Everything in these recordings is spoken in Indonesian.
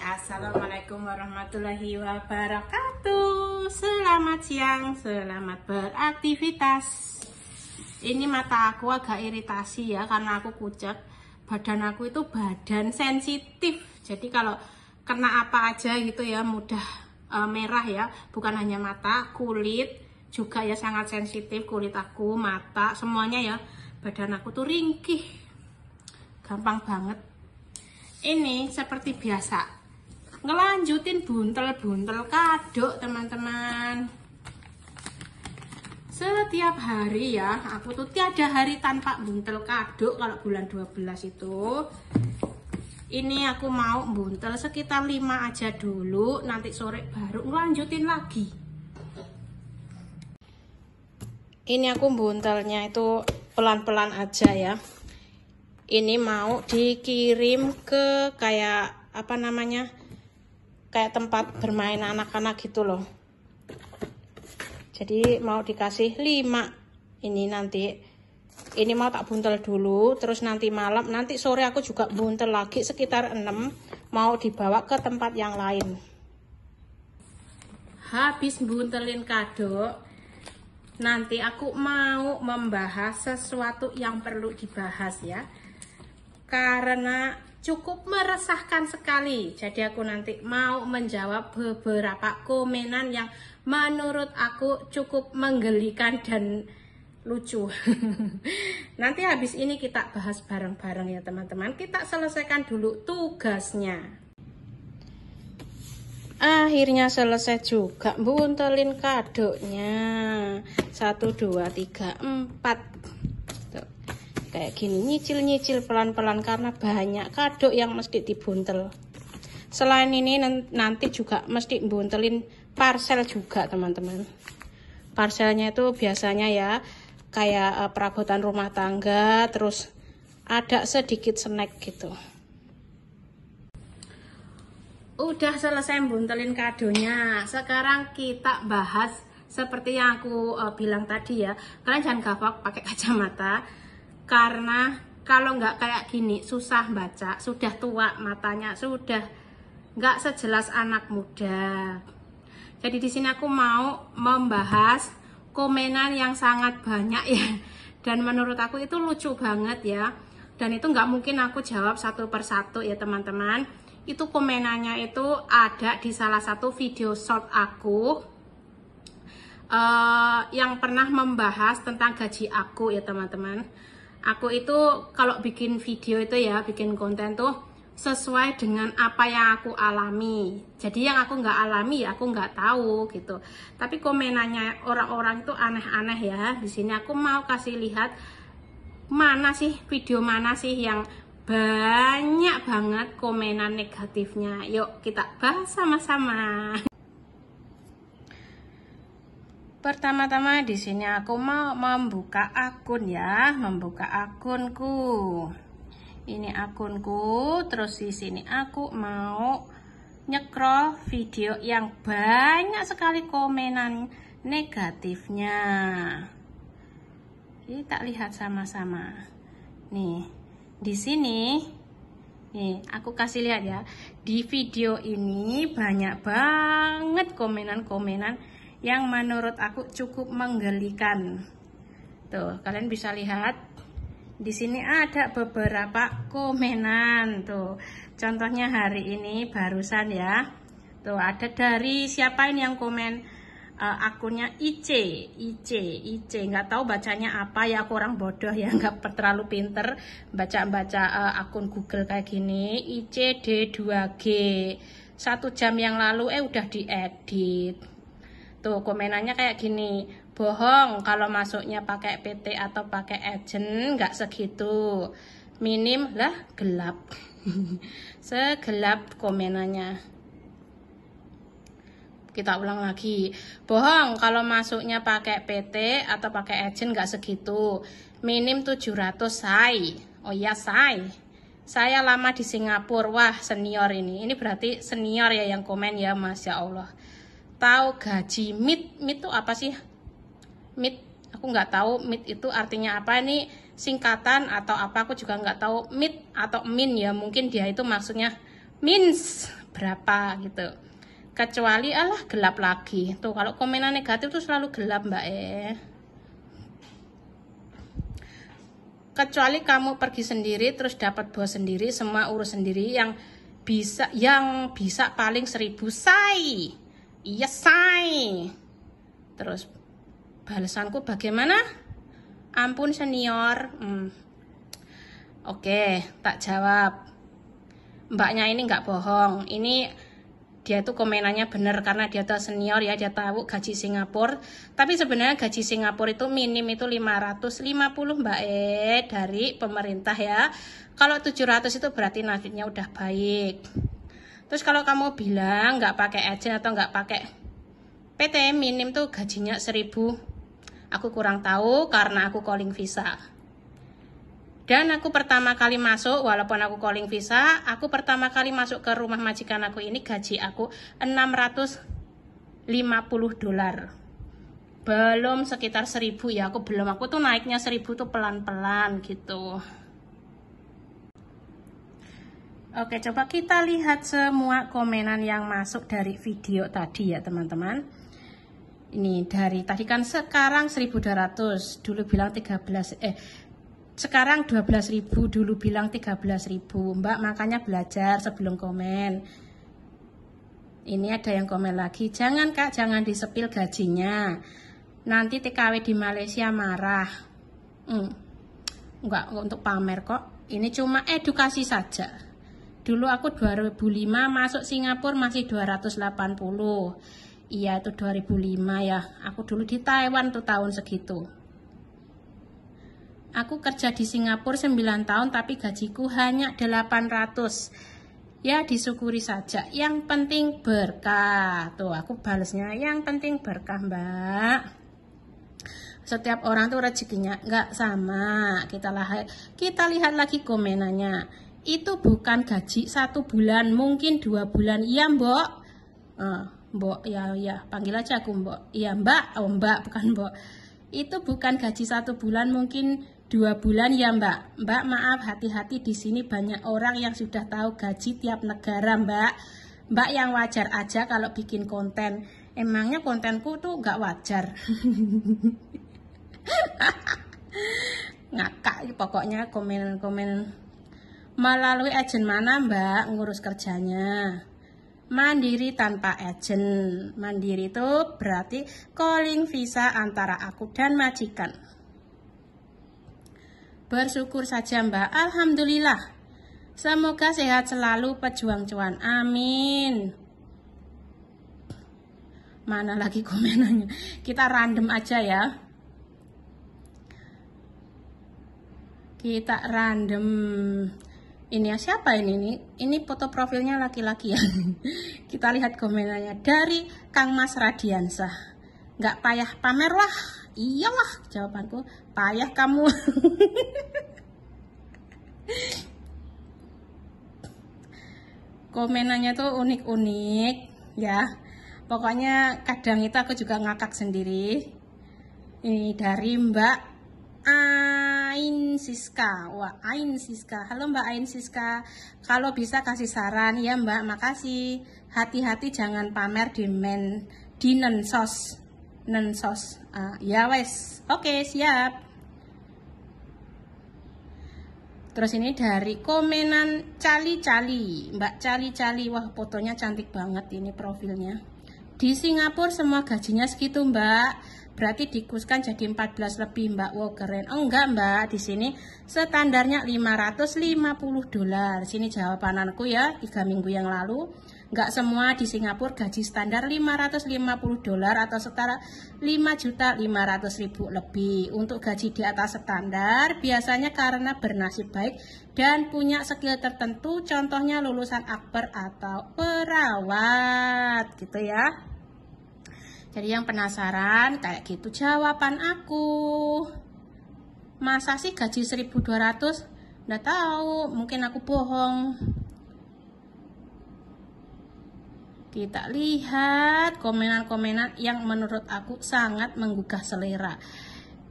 Assalamualaikum warahmatullahi wabarakatuh Selamat siang, selamat beraktivitas Ini mata aku agak iritasi ya karena aku kucek Badan aku itu badan sensitif Jadi kalau kena apa aja gitu ya mudah uh, merah ya Bukan hanya mata, kulit juga ya sangat sensitif Kulit aku, mata, semuanya ya Badan aku tuh ringkih Gampang banget ini seperti biasa ngelanjutin buntel-buntel kado, teman-teman setiap hari ya aku tuh tiada hari tanpa buntel kado. kalau bulan 12 itu ini aku mau buntel sekitar 5 aja dulu nanti sore baru ngelanjutin lagi ini aku buntelnya itu pelan-pelan aja ya ini mau dikirim ke kayak apa namanya kayak tempat bermain anak-anak gitu loh jadi mau dikasih 5 ini nanti ini mau tak buntel dulu terus nanti malam nanti sore aku juga buntel lagi sekitar 6 mau dibawa ke tempat yang lain habis buntelin kado nanti aku mau membahas sesuatu yang perlu dibahas ya karena cukup meresahkan sekali. Jadi aku nanti mau menjawab beberapa komenan yang menurut aku cukup menggelikan dan lucu. nanti habis ini kita bahas bareng-bareng ya teman-teman. Kita selesaikan dulu tugasnya. Akhirnya selesai juga buntelin kadonya. Satu, dua, tiga, empat kayak gini nyicil-nyicil pelan-pelan karena banyak kado yang mesti dibuntel selain ini nanti juga mesti buntelin parcel juga teman-teman parcelnya itu biasanya ya kayak eh, perabotan rumah tangga terus ada sedikit snack gitu udah selesai buntelin kadonya sekarang kita bahas seperti yang aku uh, bilang tadi ya kalian jangan gavak pakai kacamata karena kalau nggak kayak gini susah baca sudah tua matanya sudah nggak sejelas anak muda jadi di sini aku mau membahas komenan yang sangat banyak ya dan menurut aku itu lucu banget ya dan itu nggak mungkin aku jawab satu persatu ya teman-teman itu komenannya itu ada di salah satu video short aku uh, yang pernah membahas tentang gaji aku ya teman-teman aku itu kalau bikin video itu ya bikin konten tuh sesuai dengan apa yang aku alami jadi yang aku nggak alami ya aku nggak tahu gitu tapi komenannya orang-orang itu aneh-aneh ya di sini aku mau kasih lihat mana sih video mana sih yang banyak banget komenan negatifnya yuk kita bahas sama-sama Pertama-tama di sini aku mau membuka akun ya, membuka akunku. Ini akunku, terus di sini aku mau nyekrol video yang banyak sekali komenan negatifnya. Kita lihat sama-sama. Nih, di sini Nih, aku kasih lihat ya. Di video ini banyak banget komenan-komenan yang menurut aku cukup menggelikan. Tuh, kalian bisa lihat di sini ada beberapa komenan tuh. Contohnya hari ini barusan ya. Tuh ada dari siapa ini yang komen uh, akunnya IC, IC, IC. Nggak tahu bacanya apa ya aku orang bodoh ya nggak terlalu pinter baca-baca uh, akun Google kayak gini. IC D2G. Satu jam yang lalu eh udah diedit. Tuh gitu. komenannya kayak gini, bohong kalau masuknya pakai PT atau pakai agent nggak segitu. Minim lah gelap. Segelap komenannya kita ulang lagi bohong kalau masuknya pakai PT atau pakai agent nggak segitu minim 700 say oh iya say saya lama di Singapura wah senior ini ini berarti senior ya yang komen ya Masya Allah atau gaji mid mid itu apa sih mid aku nggak tahu mid itu artinya apa ini singkatan atau apa aku juga nggak tahu mid atau min ya mungkin dia itu maksudnya means berapa gitu kecuali allah gelap lagi tuh kalau komenan negatif tuh selalu gelap mbak eh kecuali kamu pergi sendiri terus dapat bos sendiri semua urus sendiri yang bisa yang bisa paling seribu say Yes, iya, say. Terus balasanku bagaimana? Ampun senior. Hmm. Oke, tak jawab. Mbaknya ini nggak bohong. Ini dia tuh komenannya bener karena dia tuh senior ya dia tahu gaji Singapura tapi sebenarnya gaji Singapura itu minim itu 550 mbak E dari pemerintah ya kalau 700 itu berarti nasibnya udah baik terus kalau kamu bilang nggak pakai agen atau nggak pakai PT minim tuh gajinya seribu, aku kurang tahu karena aku calling visa dan aku pertama kali masuk walaupun aku calling visa aku pertama kali masuk ke rumah majikan aku ini gaji aku 650 dolar belum sekitar seribu ya aku belum aku tuh naiknya seribu tuh pelan-pelan gitu Oke, coba kita lihat semua komenan yang masuk dari video tadi ya teman-teman. Ini dari tadi kan sekarang 1200, dulu bilang 13 eh sekarang 12.000, dulu bilang 13.000. Mbak makanya belajar sebelum komen. Ini ada yang komen lagi, jangan Kak, jangan disepil gajinya. Nanti TKW di Malaysia marah. Hmm. Enggak, enggak untuk pamer kok. Ini cuma edukasi saja. Dulu aku 2005 masuk Singapura masih 280. Iya itu 2005 ya. Aku dulu di Taiwan tuh tahun segitu. Aku kerja di Singapura 9 tahun tapi gajiku hanya 800. Ya disyukuri saja. Yang penting berkah. Tuh aku balesnya yang penting berkah, Mbak setiap orang tuh rezekinya nggak sama kita lihat kita lihat lagi komenannya itu bukan gaji satu bulan, mungkin dua bulan. Iya mbok, uh, mbok ya ya panggil aja aku mbok. Iya mbak, oh mbak bukan mbok. Itu bukan gaji satu bulan, mungkin dua bulan ya mbak. Mbak maaf hati-hati di sini banyak orang yang sudah tahu gaji tiap negara mbak. Mbak yang wajar aja kalau bikin konten. Emangnya kontenku tuh nggak wajar. Ngakak pokoknya komen-komen melalui agen mana Mbak ngurus kerjanya? Mandiri tanpa agen. Mandiri itu berarti calling visa antara aku dan majikan. Bersyukur saja Mbak, Alhamdulillah. Semoga sehat selalu pejuang cuan. Amin mana lagi komenannya kita random aja ya kita random ini ya siapa ini ini ini foto profilnya laki-laki ya kita lihat komennya dari Kang Mas Radiansah nggak payah pamer lah iyalah jawabanku payah kamu komenannya tuh unik-unik ya pokoknya kadang itu aku juga ngakak sendiri ini dari Mbak Ain Siska. Wah, Ain Siska. Halo Mbak Ain Siska. Kalau bisa kasih saran ya Mbak, makasih. Hati-hati jangan pamer di men di nensos. Nensos. Uh, ya wes. Oke, siap. Terus ini dari komenan Cali Cali. Mbak Cali Cali. Wah, fotonya cantik banget ini profilnya. Di Singapura semua gajinya segitu, Mbak berarti dikuskan jadi 14 lebih Mbak. Wow, keren. Oh, enggak Mbak, di sini standarnya 550 dolar. Sini jawabananku ya, tiga minggu yang lalu. Enggak semua di Singapura gaji standar 550 dolar atau setara 5 juta 500 ribu lebih. Untuk gaji di atas standar biasanya karena bernasib baik dan punya skill tertentu, contohnya lulusan akper atau perawat gitu ya. Jadi yang penasaran kayak gitu jawaban aku. Masa sih gaji 1200? Nggak tahu, mungkin aku bohong. Kita lihat komenan-komenan yang menurut aku sangat menggugah selera.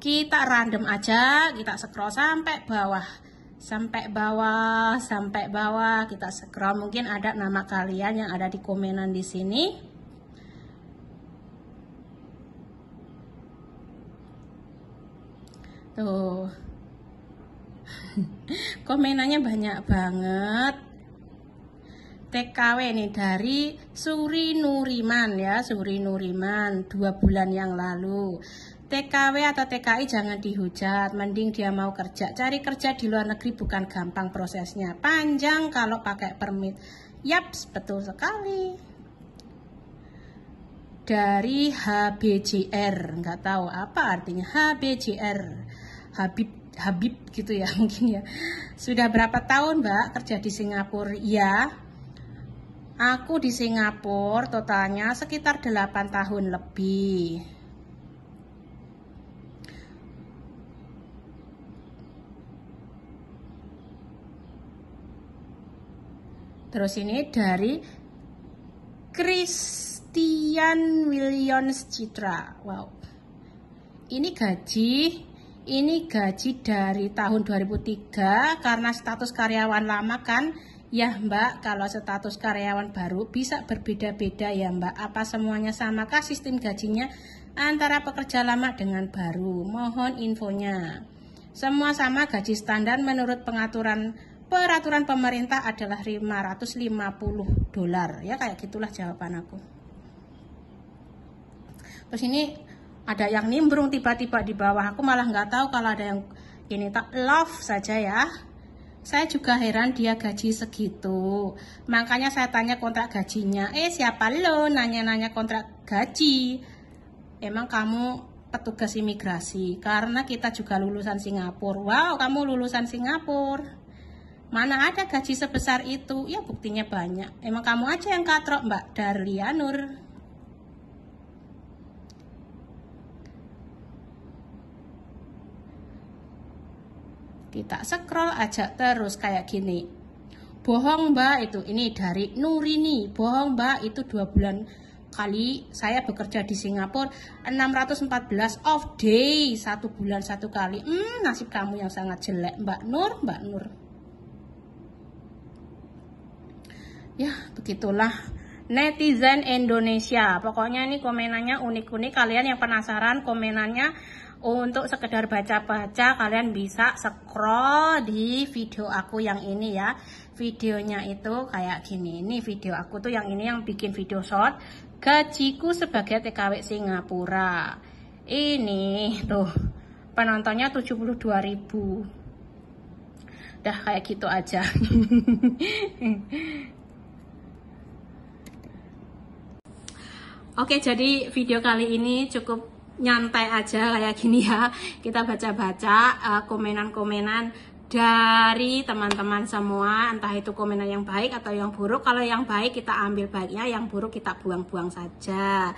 Kita random aja, kita scroll sampai bawah. Sampai bawah, sampai bawah, kita scroll. Mungkin ada nama kalian yang ada di komenan di sini. Tuh. Komenannya banyak banget. TKW nih dari Suri Nuriman ya, Suri Nuriman dua bulan yang lalu. TKW atau TKI jangan dihujat, mending dia mau kerja. Cari kerja di luar negeri bukan gampang prosesnya, panjang kalau pakai permit. Yap, betul sekali. Dari HBJR, nggak tahu apa artinya HBJR. Habib Habib gitu ya mungkin ya. Sudah berapa tahun Mbak kerja di Singapura? Iya. Aku di Singapura totalnya sekitar 8 tahun lebih. Terus ini dari Christian Williams Citra. Wow. Ini gaji ini gaji dari tahun 2003 karena status karyawan lama kan ya mbak kalau status karyawan baru bisa berbeda-beda ya mbak apa semuanya sama samakah sistem gajinya antara pekerja lama dengan baru mohon infonya semua sama gaji standar menurut pengaturan peraturan pemerintah adalah 550 dolar ya kayak gitulah jawaban aku terus ini ada yang nimbrung tiba-tiba di bawah aku malah nggak tahu kalau ada yang ini tak love saja ya saya juga heran dia gaji segitu makanya saya tanya kontrak gajinya eh siapa lo nanya-nanya kontrak gaji emang kamu petugas imigrasi karena kita juga lulusan Singapura wow kamu lulusan Singapura mana ada gaji sebesar itu ya buktinya banyak emang kamu aja yang katrok mbak Darlianur Kita scroll aja terus kayak gini. Bohong mbak itu ini dari Nurini. Bohong mbak itu dua bulan kali saya bekerja di Singapura 614 off day satu bulan satu kali. Hmm nasib kamu yang sangat jelek Mbak Nur, Mbak Nur. Ya begitulah netizen Indonesia. Pokoknya ini komenannya unik-unik. Kalian yang penasaran komenannya untuk sekedar baca-baca kalian bisa scroll di video aku yang ini ya videonya itu kayak gini ini video aku tuh yang ini yang bikin video short gajiku sebagai TKW Singapura ini tuh penontonnya 72.000 udah kayak gitu aja Oke, jadi video kali ini cukup nyantai aja kayak gini ya kita baca-baca uh, komenan-komenan dari teman-teman semua entah itu komenan yang baik atau yang buruk kalau yang baik kita ambil baiknya yang buruk kita buang-buang saja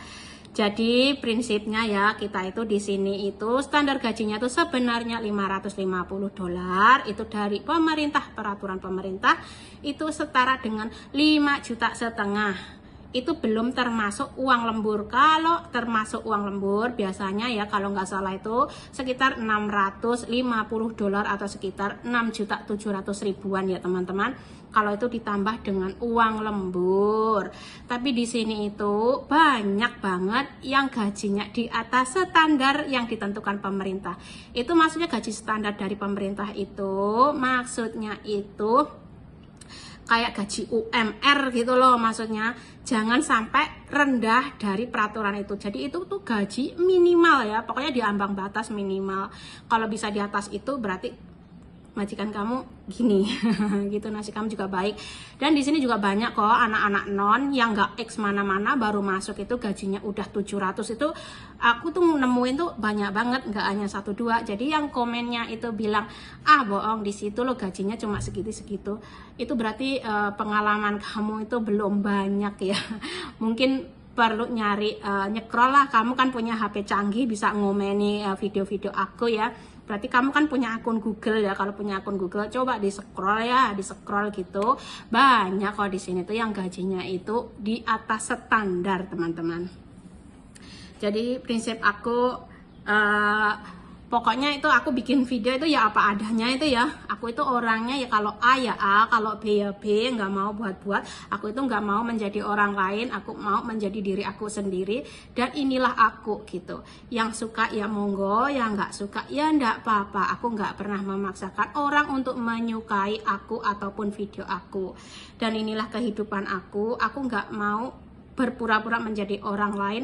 jadi prinsipnya ya kita itu di sini itu standar gajinya itu sebenarnya 550 dolar itu dari pemerintah peraturan pemerintah itu setara dengan 5 juta setengah itu belum termasuk uang lembur. Kalau termasuk uang lembur biasanya ya kalau nggak salah itu sekitar 650 dolar atau sekitar 6 juta 700 ribuan ya teman-teman. Kalau itu ditambah dengan uang lembur. Tapi di sini itu banyak banget yang gajinya di atas standar yang ditentukan pemerintah. Itu maksudnya gaji standar dari pemerintah itu maksudnya itu kayak gaji UMR gitu loh maksudnya jangan sampai rendah dari peraturan itu jadi itu tuh gaji minimal ya pokoknya di ambang batas minimal kalau bisa di atas itu berarti majikan kamu gini gitu nasi kamu juga baik dan di sini juga banyak kok anak-anak non yang nggak ex mana-mana baru masuk itu gajinya udah 700 itu aku tuh nemuin tuh banyak banget nggak hanya satu dua jadi yang komennya itu bilang ah bohong di situ lo gajinya cuma segitu segitu itu berarti uh, pengalaman kamu itu belum banyak ya mungkin perlu nyari uh, nyekrol lah kamu kan punya HP canggih bisa ngomeni eh, video-video uh, video -video aku ya berarti kamu kan punya akun Google ya kalau punya akun Google coba di scroll ya di scroll gitu banyak kalau di sini tuh yang gajinya itu di atas standar teman-teman jadi prinsip aku uh, pokoknya itu aku bikin video itu ya apa adanya itu ya aku itu orangnya ya kalau A ya A kalau B ya B nggak mau buat-buat aku itu nggak mau menjadi orang lain aku mau menjadi diri aku sendiri dan inilah aku gitu yang suka ya monggo yang nggak suka ya ndak apa-apa aku nggak pernah memaksakan orang untuk menyukai aku ataupun video aku dan inilah kehidupan aku aku nggak mau berpura-pura menjadi orang lain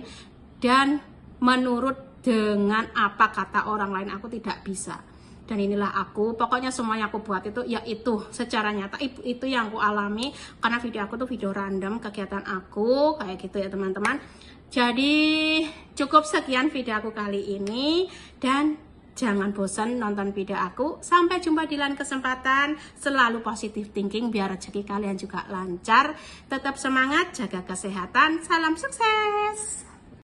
dan menurut dengan apa kata orang lain aku tidak bisa dan inilah aku pokoknya semua yang aku buat itu ya itu secara nyata itu yang aku alami karena video aku tuh video random kegiatan aku kayak gitu ya teman-teman jadi cukup sekian video aku kali ini dan jangan bosan nonton video aku. Sampai jumpa di lain kesempatan. Selalu positif thinking biar rezeki kalian juga lancar. Tetap semangat, jaga kesehatan. Salam sukses.